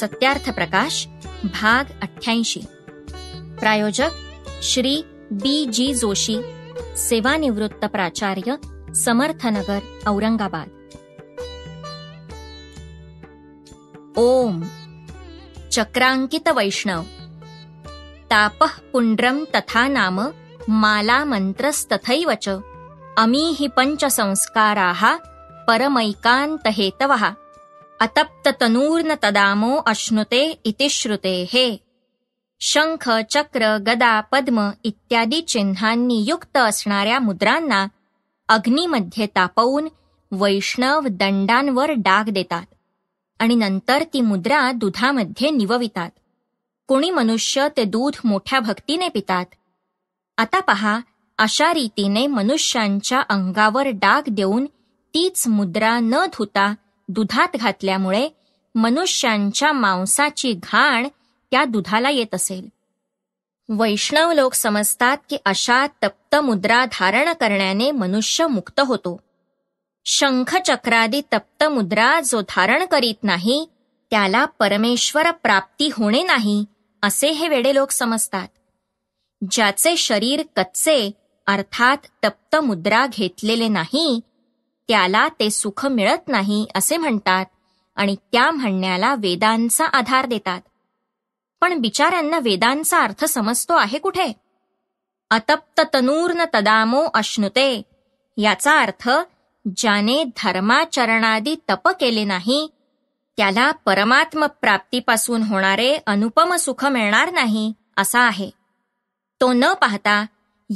सत्यार्थ प्रकाश भाग अठ्याऐंशी प्रायोजक श्री बी जी जोशी सेवानिवृत्त प्राचार्य समर्थनगर औरंगाबाद ओम चक्रांकित वैष्णव तापह पुंड्रम तथा नाम माला मंत्रस्तथैव च संस्काराः पंचसंस्काराः परमैकान्तहेतवः अतप्त अतप्ततनूर्न तदामो अश्नुते इति श्रुते हे शंख चक्र गदा पद्म इत्यादी चिन्हांनी युक्त असणाऱ्या मुद्रांना अग्नीमध्ये तापवून वैष्णव दंडांवर डाग देतात आणि नंतर ती मुद्रा दुधामध्ये निववितात कोणी मनुष्य ते दूध मोठ्या भक्तीने पितात आता पहा अशा रीतीने मनुष्यांच्या अंगावर डाग देऊन तीच मुद्रा न धुता दुधात घातल्यामुळे मनुष्यांच्या मांसाची घाण त्या दुधाला येत असेल वैष्णव लोक समजतात की अशा तप्त मुद्रा धारण करण्याने मनुष्य मुक्त होतो शंखचक्रादी तप्त मुद्रा जो धारण करीत नाही त्याला परमेश्वर प्राप्ती होणे नाही असे हे वेडे लोक समजतात ज्याचे शरीर कच्चे अर्थात तप्त मुद्रा घेतलेले नाही त्याला ते सुख मिळत नाही असे म्हणतात आणि त्या म्हणण्याला वेदांचा आधार देतात पण बिचाऱ्यांना वेदांचा अर्थ समजतो आहे कुठे अतप्त तनूर्न तदामो अश्नुते याचा अर्थ ज्याने धर्माचरणादी तप केले नाही त्याला परमात्म प्राप्तीपासून होणारे अनुपम सुख मिळणार नाही असा आहे तो न पाहता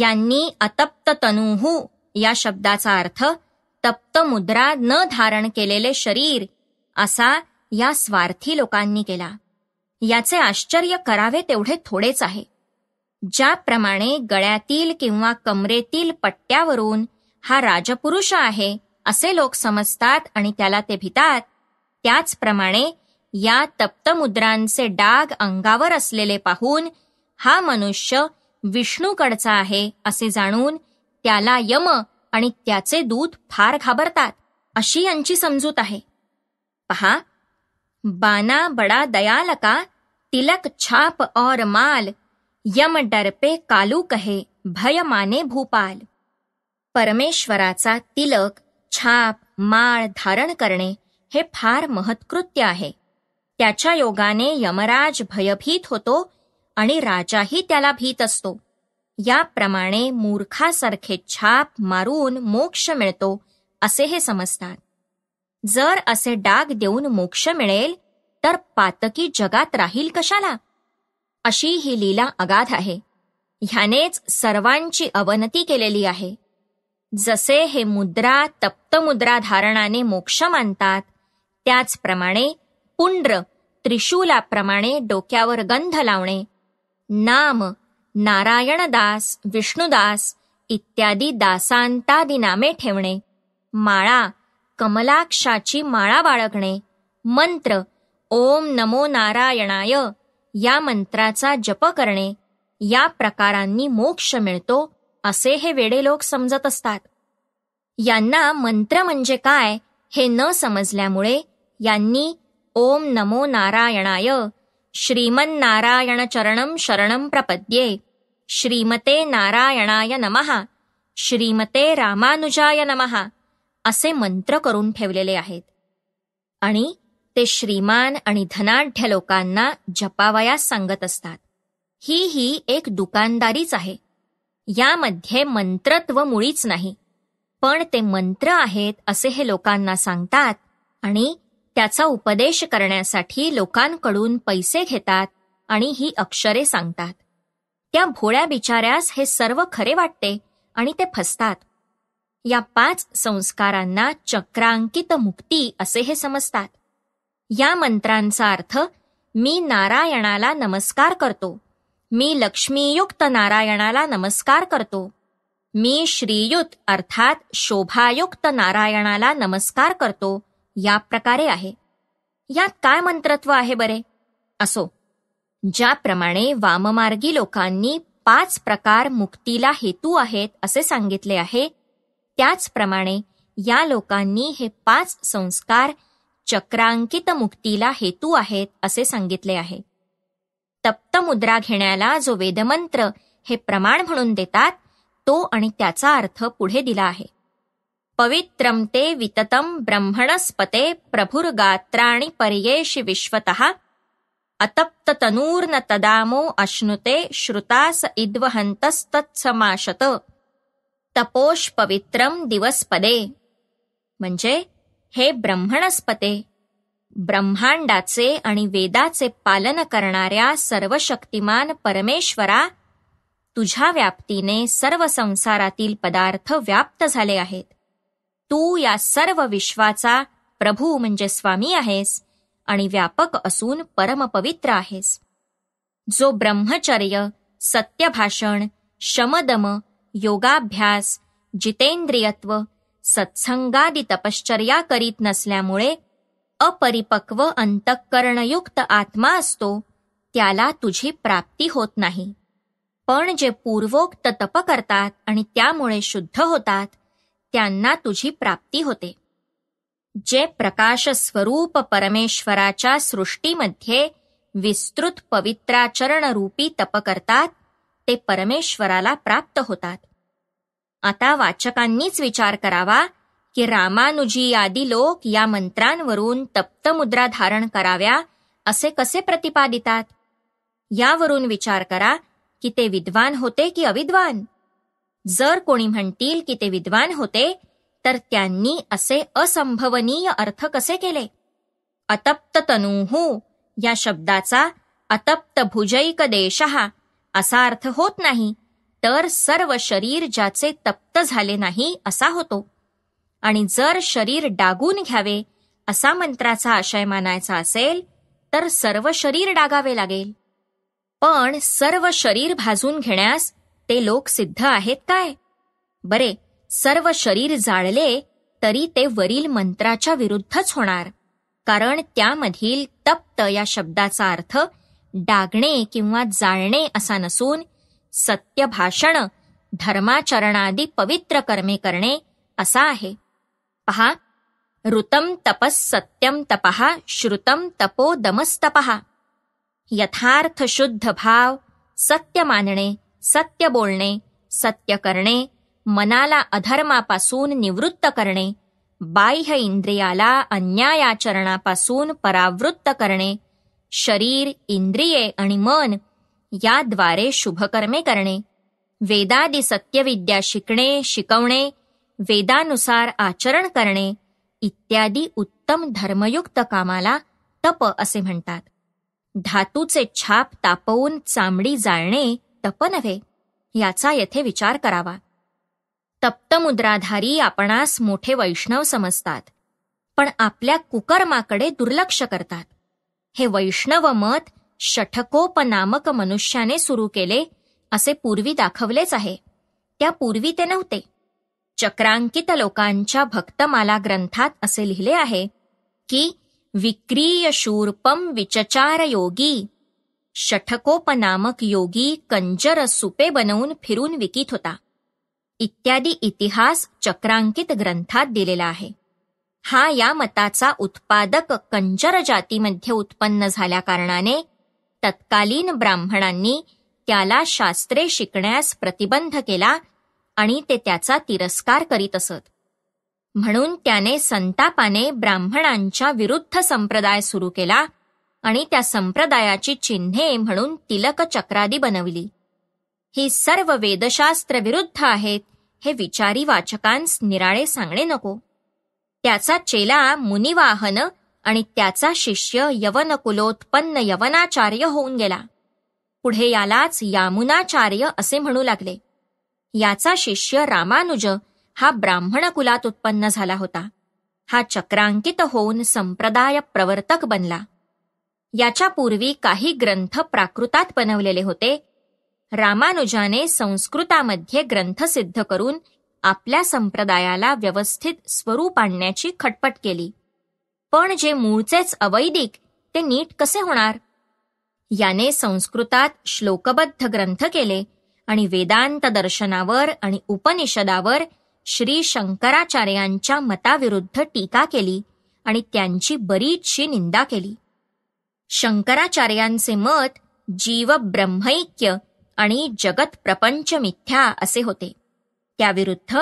यांनी अतप्त तनुहू या शब्दाचा अर्थ तप्त मुद्रा न धारण केलेले शरीर असा या स्वार्थी लोकांनी केला याचे आश्चर्य करावे तेवढे थोडेच आहे ज्याप्रमाणे गळ्यातील किंवा कमरेतील पट्ट्यावरून हा राजपुरुष आहे असे लोक समजतात आणि त्याला ते भितात त्याचप्रमाणे या तप्तमुद्रांचे डाग अंगावर असलेले पाहून हा मनुष्य विष्णूकडचा आहे असे जाणून त्याला यम आणि त्याचे दूध फार घाबरतात अशी यांची समजूत आहे पहा बाना बडा दयाल का तिलक छाप और माल यम डरपे कालू कहे भय माने भूपाल परमेश्वराचा तिलक छाप माळ धारण करणे हे फार महत्कृत्य आहे त्याच्या योगाने यमराज भयभीत होतो आणि राजाही त्याला भीत असतो याप्रमाणे मूर्खासारखे छाप मारून मोक्ष मिळतो असे हे समजतात जर असे डाग देऊन मोक्ष मिळेल तर पातकी जगात राहील कशाला अशी ही लीला अगाध आहे ह्यानेच सर्वांची अवनती केलेली आहे जसे हे मुद्रा तप्त मुद्रा धारणाने मोक्ष मानतात त्याचप्रमाणे पुंड्र त्रिशूलाप्रमाणे डोक्यावर गंध लावणे नाम नारायणदास विष्णुदास इत्यादी दासांतादी नामे ठेवणे माळा कमलाक्षाची माळा बाळगणे मंत्र ओम नमो नारायणाय या मंत्राचा जप करणे या प्रकारांनी मोक्ष मिळतो असे हे वेडे लोक समजत असतात यांना मंत्र म्हणजे काय हे न समजल्यामुळे यांनी ओम नमो नारायणाय चरण शरणं प्रपद्ये श्रीमते नारायणाय नमः श्रीमते रामानुजाय नमः असे मंत्र करून ठेवलेले आहेत आणि ते श्रीमान आणि धनाढ्य लोकांना जपावयास सांगत असतात ही ही एक दुकानदारीच आहे यामध्ये मंत्रत्व मुळीच नाही पण ते मंत्र आहेत असे हे लोकांना सांगतात आणि त्याचा उपदेश करण्यासाठी लोकांकडून पैसे घेतात आणि ही अक्षरे सांगतात त्या भोळ्या बिचाऱ्यास हे सर्व खरे वाटते आणि ते फसतात या पाच संस्कारांना चक्रांकित मुक्ती असे हे समजतात या मंत्रांचा अर्थ मी नारायणाला नमस्कार करतो मी लक्ष्मीयुक्त नारायणाला नमस्कार करतो मी श्रीयुत अर्थात शोभायुक्त नारायणाला नमस्कार करतो या प्रकारे आहे यात काय मंत्रत्व आहे बरे असो ज्याप्रमाणे वाममार्गी लोकांनी पाच प्रकार मुक्तीला हेतू आहेत असे सांगितले आहे त्याचप्रमाणे या लोकांनी हे पाच संस्कार चक्रांकित मुक्तीला हेतू आहेत असे सांगितले आहे तप्त मुद्रा घेण्याला जो वेदमंत्र हे प्रमाण म्हणून देतात तो आणि त्याचा अर्थ पुढे दिला आहे पवित्रम ते विततं ब्रह्मणस्पते प्रभुर्गात्राणि पर्येषि विश्वतः तनूर्न तदामो अश्नुते श्रुतास इद्वहंतस्तत्समाशत तपोष पवित्रम दिवस्पदे म्हणजे हे ब्रह्मणस्पते ब्रह्मांडाचे आणि वेदाचे पालन करणाऱ्या सर्व शक्तिमान परमेश्वरा तुझ्या व्याप्तीने सर्व संसारातील पदार्थ व्याप्त झाले आहेत तू या सर्व विश्वाचा प्रभू म्हणजे स्वामी आहेस आणि व्यापक असून परमपवित्र आहेस जो ब्रह्मचर्य सत्यभाषण शमदम योगाभ्यास जितेंद्रियत्व सत्संगादी तपश्चर्या करीत नसल्यामुळे अपरिपक्व अंतःकरणयुक्त आत्मा असतो त्याला तुझी प्राप्ती होत नाही पण जे पूर्वोक्त तप करतात आणि त्यामुळे शुद्ध होतात त्यांना तुझी प्राप्ती होते जे प्रकाश स्वरूप परमेश्वराच्या सृष्टीमध्ये विस्तृत पवित्राचरण रूपी तप करतात ते परमेश्वराला प्राप्त होतात आता वाचकांनीच विचार करावा की रामानुजी आदी लोक या मंत्रांवरून तप्तमुद्रा धारण कराव्या असे कसे प्रतिपादितात यावरून विचार करा की ते विद्वान होते की अविद्वान जर कोणी म्हणतील की ते विद्वान होते तर त्यांनी असे असंभवनीय अर्थ कसे केले अतप्त तनुहू या शब्दाचा अतप्त भुजैक देशहा असा अर्थ होत नाही तर सर्व शरीर ज्याचे तप्त झाले नाही असा होतो आणि जर शरीर डागून घ्यावे असा मंत्राचा आशय मानायचा असेल तर सर्व शरीर डागावे लागेल पण सर्व शरीर भाजून घेण्यास ते लोक सिद्ध आहेत काय बरे सर्व शरीर जाळले तरी ते वरील मंत्राच्या विरुद्धच होणार कारण त्यामधील तप्त या शब्दाचा अर्थ डागणे किंवा जाळणे असा नसून सत्य भाषण धर्माचरणादी पवित्र कर्मे करणे असा आहे पहा ऋतम तपस सत्यम तपहा श्रुतम तपो दमस्तपहा यथार्थ शुद्ध भाव सत्य मानणे सत्य बोलणे सत्य करणे मनाला अधर्मापासून निवृत्त करणे बाह्य इंद्रियाला अन्यायाचरणापासून परावृत्त करणे शरीर इंद्रिये आणि मन याद्वारे शुभकर्मे करणे वेदादी सत्यविद्या शिकणे शिकवणे वेदानुसार आचरण करणे इत्यादी उत्तम धर्मयुक्त कामाला तप असे म्हणतात धातूचे छाप तापवून चामडी जाळणे तप नव्हे याचा येथे विचार करावा तप्तमुद्राधारी आपणास मोठे वैष्णव समजतात पण आपल्या कुकर्माकडे दुर्लक्ष करतात हे वैष्णव मत षठकोप नामक मनुष्याने सुरू केले असे पूर्वी दाखवलेच आहे त्या पूर्वी ते नव्हते चक्रांकित लोकांच्या भक्तमाला ग्रंथात असे लिहिले आहे की विक्रीय शूर्पम विचचार योगी षठकोप नामक योगी कंजर सुपे बनवून फिरून विकित होता इत्यादी इतिहास चक्रांकित ग्रंथात दिलेला आहे हा या मताचा उत्पादक कंजर जातीमध्ये उत्पन्न झाल्या कारणाने तत्कालीन ब्राह्मणांनी त्याला शास्त्रे शिकण्यास प्रतिबंध केला आणि ते त्याचा तिरस्कार करीत असत म्हणून त्याने संतापाने ब्राह्मणांच्या विरुद्ध संप्रदाय सुरू केला आणि त्या संप्रदायाची चिन्हे म्हणून तिलक चक्रादी बनवली ही सर्व वेदशास्त्र विरुद्ध आहेत हे विचारी वाचकांस निराळे सांगणे नको त्याचा चेला मुनिवाहन आणि त्याचा शिष्य यवनकुलोत्पन्न यवनाचार्य होऊन गेला पुढे यालाच यामुनाचार्य असे म्हणू लागले याचा शिष्य रामानुज हा ब्राह्मण कुलात उत्पन्न झाला होता हा चक्रांकित होऊन संप्रदाय प्रवर्तक बनला याच्यापूर्वी काही ग्रंथ प्राकृतात बनवलेले होते रामानुजाने संस्कृतामध्ये ग्रंथ सिद्ध करून आपल्या संप्रदायाला व्यवस्थित स्वरूप आणण्याची खटपट केली पण जे मूळचेच अवैदिक ते नीट कसे होणार याने संस्कृतात श्लोकबद्ध ग्रंथ केले आणि वेदांत दर्शनावर आणि उपनिषदावर श्री शंकराचार्यांच्या मताविरुद्ध टीका केली आणि त्यांची बरीचशी निंदा केली शंकराचार्यांचे मत जीव ब्रह्मैक्य आणि जगत प्रपंच मिथ्या असे होते त्याविरुद्ध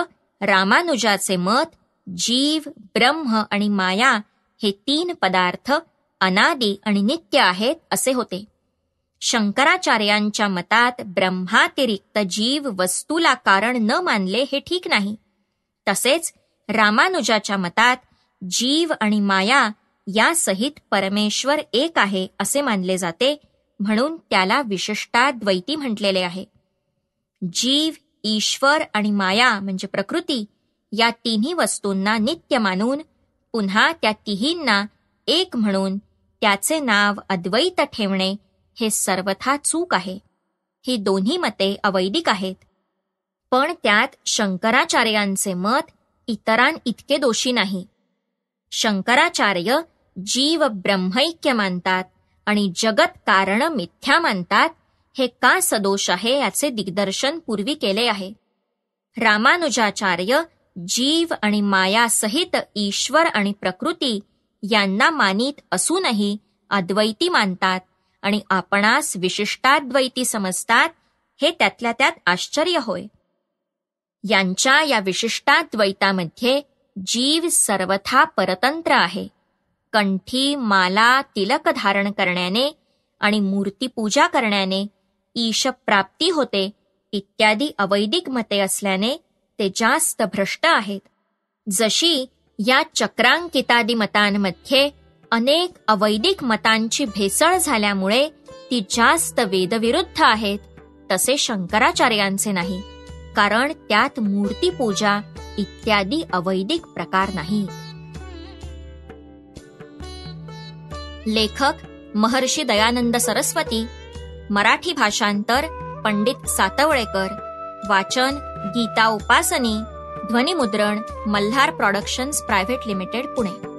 रामानुजाचे मत जीव ब्रह्म आणि माया हे तीन पदार्थ अनादी आणि नित्य आहेत असे होते शंकराचार्यांच्या मतात ब्रह्मातिरिक्त जीव वस्तूला कारण न मानले हे ठीक नाही तसेच रामानुजाच्या मतात जीव आणि माया यासहित परमेश्वर एक आहे असे मानले जाते म्हणून त्याला विशिष्टाद्वैती म्हटलेले आहे जीव ईश्वर आणि माया म्हणजे प्रकृती या तिन्ही वस्तूंना नित्य मानून पुन्हा त्या तिहींना एक म्हणून त्याचे नाव अद्वैत ठेवणे हे सर्वथा चूक आहे ही दोन्ही मते अवैदिक आहेत पण त्यात शंकराचार्यांचे मत इतरां इतके दोषी नाही शंकराचार्य जीव ब्रह्मैक्य मानतात आणि जगत कारण मिथ्या मानतात हे का सदोष आहे याचे दिग्दर्शन पूर्वी केले आहे रामानुजाचार्य जीव आणि माया सहित ईश्वर आणि प्रकृती यांना मानित असूनही अद्वैती मानतात आणि आपणास विशिष्टाद्वैती समजतात हे त्यातल्या त्यात आश्चर्य होय यांच्या या विशिष्टाद्वैतामध्ये जीव सर्वथा परतंत्र आहे कंठी माला तिलक धारण करण्याने आणि मूर्तीपूजा करण्याने प्राप्ती होते इत्यादी अवैदिक मते असल्याने ते जास्त भ्रष्ट आहेत जशी या चक्रांकितादी मतांमध्ये अनेक अवैदिक मतांची भेसळ झाल्यामुळे ती जास्त वेदविरुद्ध आहेत तसे शंकराचार्यांचे नाही कारण त्यात मूर्तीपूजा इत्यादी अवैदिक प्रकार नाही लेखक महर्षी दयानंद सरस्वती मराठी भाषांतर पंडित सातवळेकर वाचन गीता उपासनी ध्वनिमुद्रण Malhar productions private limited Pune